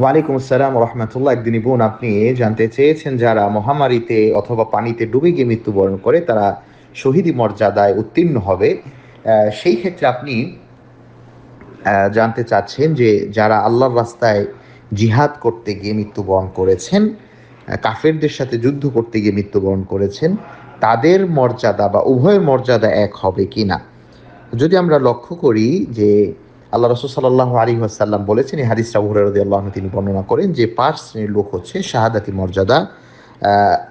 ওয়ালাইকুম আসসালাম রহমতুল্লাহ একদিনই বোন আপনি জানতে চেয়েছেন যারা মহামারীতে অথবা পানিতে ডুবে গিয়ে মৃত্যুবরণ করে তারা শহীদ মর্যাদায় উত্তীর্ণ হবে সেই ক্ষেত্রে আপনি জানতে চাচ্ছেন যে যারা আল্লাহর রাস্তায় জিহাদ করতে গিয়ে মৃত্যুবরণ করেছেন কাফেরদের সাথে যুদ্ধ করতে গিয়ে মৃত্যুবরণ করেছেন তাদের মর্যাদা বা উভয়ের মর্যাদা এক হবে কি না যদি আমরা লক্ষ্য করি যে আল্লাহ রসুল সাল্লাহ আলী আসাল্লাম বলেছেন এই হাদিস রাবুহরদি আল্লাহ তিনি বর্ণনা করেন যে পাঁচ শ্রেণীর লোক হচ্ছে শাহাদাতি মর্যাদা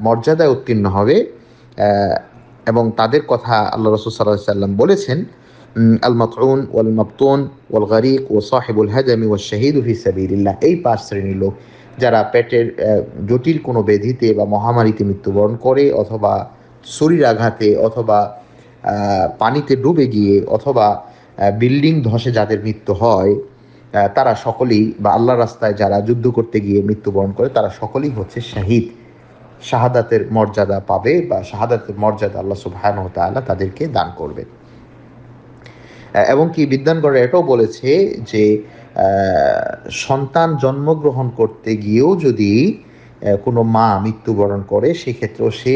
মর্যাদায় উত্তীর্ণ হবে এবং তাদের কথা আল্লাহ রসুল সাল্লাহ সাল্লাম বলেছেন আল মতউন ওয়াল মপতন ওয়াল গরিক ও সাহেবুল হাজামি ও শাহিদ ফি সাবিল্লাহ এই পাঁচ শ্রেণীর লোক যারা পেটের জটিল কোনো ব্যাধিতে বা মহামারীতে মৃত্যুবরণ করে অথবা শরীর আঘাতে অথবা পানিতে ডুবে গিয়ে অথবা বিল্ডিং ধসে যাদের মৃত্যু হয় তারা সকলেই বা আল্লাহ রাস্তায় যারা যুদ্ধ করতে গিয়ে মৃত্যুবরণ করে তারা সকলেই হচ্ছে শাহিদ শাহাদাতের মর্যাদা পাবে বা শাহাদাতের মর্যাদা আল্লাহ সুবহান তালা তাদেরকে দান করবে এবং কি বিদ্যানগড় এটাও বলেছে যে সন্তান জন্মগ্রহণ করতে গিয়েও যদি কোনো মা মৃত্যুবরণ করে সেক্ষেত্রেও সে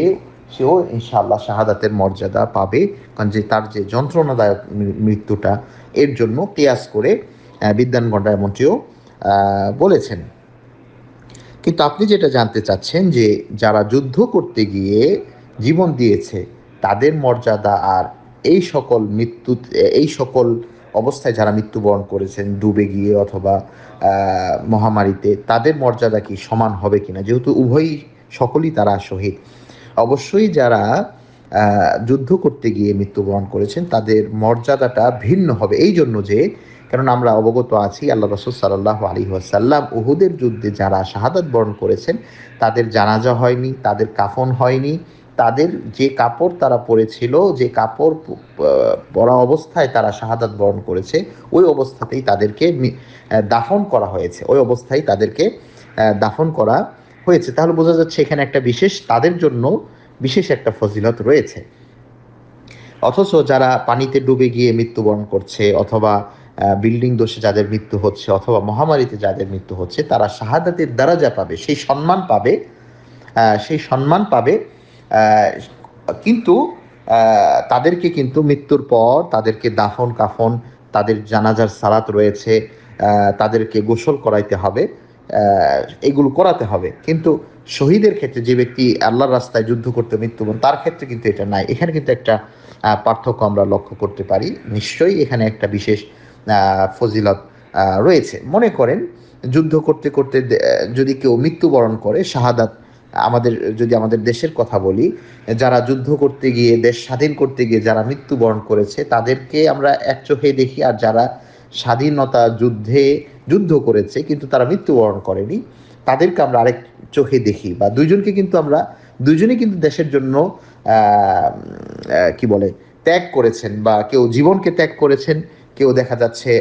সেও ইনশাল্লাহ শাহাদাতের মর্যাদা পাবে কারণ যে তার যে যন্ত্রণাদায়ক মৃত্যুটা এর জন্য কেয়াস করে বিদ্যান গণ্ডা মন্ত্রীও বলেছেন কিন্তু আপনি যেটা জানতে চাচ্ছেন যে যারা যুদ্ধ করতে গিয়ে জীবন দিয়েছে তাদের মর্যাদা আর এই সকল মৃত্যু এই সকল অবস্থায় যারা মৃত্যুবরণ করেছেন ডুবে গিয়ে অথবা মহামারীতে তাদের মর্যাদা কি সমান হবে কিনা যেহেতু উভয়ই সকলই তারা শহীদ অবশ্যই যারা যুদ্ধ করতে গিয়ে মৃত্যুবরণ করেছেন তাদের মর্যাদাটা ভিন্ন হবে এই জন্য যে কারণ আমরা অবগত আছি আল্লাহ রসুল সাল্লাহ আলী ওয়াসাল্লাম উহুদের যুদ্ধে যারা শাহাদাত বরণ করেছেন তাদের জানাজা হয়নি তাদের কাফন হয়নি তাদের যে কাপড় তারা পরেছিল যে কাপড় পরা অবস্থায় তারা শাহাদাত বরণ করেছে ওই অবস্থাতেই তাদেরকে দাফন করা হয়েছে ওই অবস্থায় তাদেরকে দাফন করা হয়েছে তাহলে বোঝা যাচ্ছে এখানে একটা বিশেষ তাদের জন্য বিশেষ একটা ফজিলত রয়েছে অথচ যারা পানিতে ডুবে গিয়ে মৃত্যুবরণ করছে অথবা বিল্ডিং দোষে যাদের মৃত্যু হচ্ছে অথবা মহামারীতে যাদের মৃত্যু হচ্ছে তারা শাহাদাতের দ্বারা যা পাবে সেই সম্মান পাবে সেই সম্মান পাবে কিন্তু তাদেরকে কিন্তু মৃত্যুর পর তাদেরকে দাফন কাফন তাদের জানাজার সালাত রয়েছে তাদেরকে গোসল করাইতে হবে এগুলো করাতে হবে কিন্তু শহীদের ক্ষেত্রে যে ব্যক্তি আল্লাহর রাস্তায় যুদ্ধ করতে মৃত্যুবরণ তার ক্ষেত্রে কিন্তু এটা নাই এখানে কিন্তু একটা পার্থক্য আমরা লক্ষ্য করতে পারি নিশ্চয়ই এখানে একটা বিশেষ ফজিলত রয়েছে মনে করেন যুদ্ধ করতে করতে যদি কেউ মৃত্যুবরণ করে শাহাদাত আমাদের যদি আমাদের দেশের কথা বলি যারা যুদ্ধ করতে গিয়ে দেশ স্বাধীন করতে গিয়ে যারা মৃত্যুবরণ করেছে তাদেরকে আমরা এক চোখে দেখি আর যারা স্বাধীনতা যুদ্ধে যুদ্ধ করেছে কিন্তু তারা মৃত্যুবরণ করেনি তাদেরকে আমরা আরেক চোখে দেখি বা দুইজনকে কিন্তু আমরা দুইজনেই কিন্তু দেশের জন্য কি বলে ত্যাগ করেছেন বা কেউ জীবনকে ত্যাগ করেছেন কেউ দেখা যাচ্ছে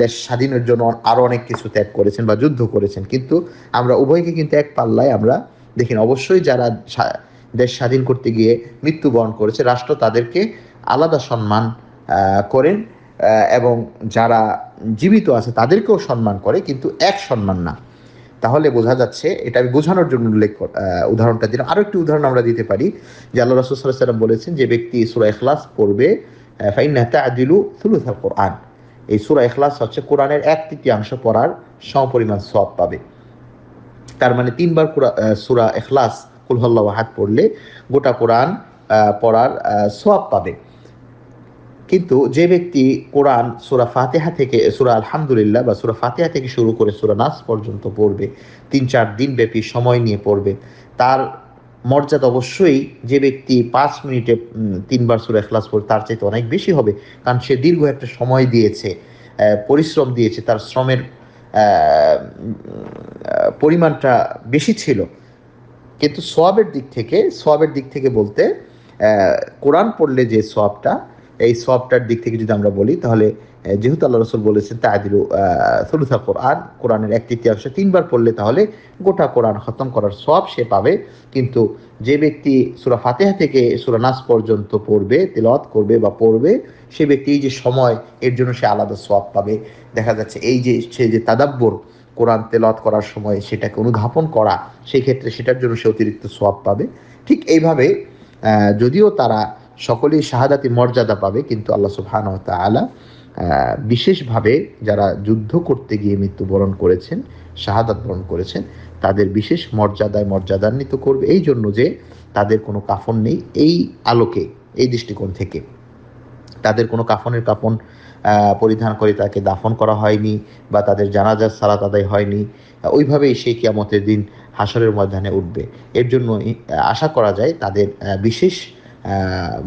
দেশ স্বাধীনের জন্য আরো অনেক কিছু ত্যাগ করেছেন বা যুদ্ধ করেছেন কিন্তু আমরা উভয়কে কিন্তু এক পাল্লায় আমরা দেখি অবশ্যই যারা দেশ স্বাধীন করতে গিয়ে মৃত্যুবরণ করেছে রাষ্ট্র তাদেরকে আলাদা সম্মান করেন এবং যারা জীবিত আছে তাদেরকেও সম্মান করে কিন্তু এক সম্মান না তাহলে বোঝা যাচ্ছে এটা আমি বোঝানোর জন্য উল্লেখ উদাহরণটা দিলাম আরও একটি উদাহরণ আমরা দিতে পারি যে আল্লাহ রাসুল সাল্লাহ সাল্লাম বলেছেন যে ব্যক্তি সুরা এখলাস পড়বে আদিলু তাদিলু সুলুথাল কোরআন এই সুরা এখলাস হচ্ছে কোরআনের এক তৃতীয়াংশ পড়ার সমপরিমাণ সব পাবে তার মানে তিনবার সুরা এখলাস কুলহল্লা হাত পড়লে গোটা কোরআন পড়ার সোয়াব পাবে কিন্তু যে ব্যক্তি কোরআন সুরা ফাতেহা থেকে সুরা আলহামদুলিল্লাহ বা সুরা ফাতেহা থেকে শুরু করে সুরা নাস পর্যন্ত পড়বে তিন চার দিন ব্যাপী সময় নিয়ে পড়বে তার মর্যাদা অবশ্যই যে ব্যক্তি পাঁচ মিনিটে তিনবার সুরা এখলাস পড়ে তার চাইতে অনেক বেশি হবে কারণ সে দীর্ঘ একটা সময় দিয়েছে পরিশ্রম দিয়েছে তার শ্রমের পরিমাণটা বেশি ছিল কিন্তু সোয়াবের দিক থেকে সোয়াবের দিক থেকে বলতে কোরআন পড়লে যে সোয়াবটা এই সবটার দিক থেকে যদি আমরা বলি তাহলে যেহেতু আল্লাহ রসুল বলেছেন তাদিল সলুসা কোরআন কোরআনের এক তৃতীয়াংশ তিনবার পড়লে তাহলে গোটা কোরআন খতম করার সব সে পাবে কিন্তু যে ব্যক্তি সুরা ফাতেহা থেকে সুরা নাস পর্যন্ত পড়বে তেলত করবে বা পড়বে সে ব্যক্তি এই যে সময় এর জন্য সে আলাদা সব পাবে দেখা যাচ্ছে এই যে সে যে তাদাব্বর কোরআন তেলত করার সময় সেটাকে অনুধাপন করা সেই ক্ষেত্রে সেটার জন্য সে অতিরিক্ত সব পাবে ঠিক এইভাবে যদিও তারা সকলেই শাহাদাতি মর্যাদা পাবে কিন্তু আল্লাহ সুবহান আলা বিশেষভাবে যারা যুদ্ধ করতে গিয়ে মৃত্যুবরণ করেছেন শাহাদাত বরণ করেছেন তাদের বিশেষ মর্যাদায় মর্যাদান্বিত করবে এই জন্য যে তাদের কোনো কাফন নেই এই আলোকে এই দৃষ্টিকোণ থেকে তাদের কোনো কাফনের কাফন পরিধান করে তাকে দাফন করা হয়নি বা তাদের জানাজার সারা তাদের হয়নি ওইভাবেই সে কিয়ামতের দিন হাসরের ময়দানে উঠবে এর জন্য আশা করা যায় তাদের বিশেষ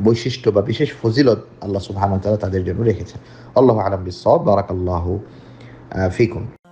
বৈশিষ্ট্য বা বিশেষ ফজিলত আল্লাহ সুবাহ তাদের জন্য রেখেছেন আল্লাহ আলম বিসব আল্লাহ ফিকুম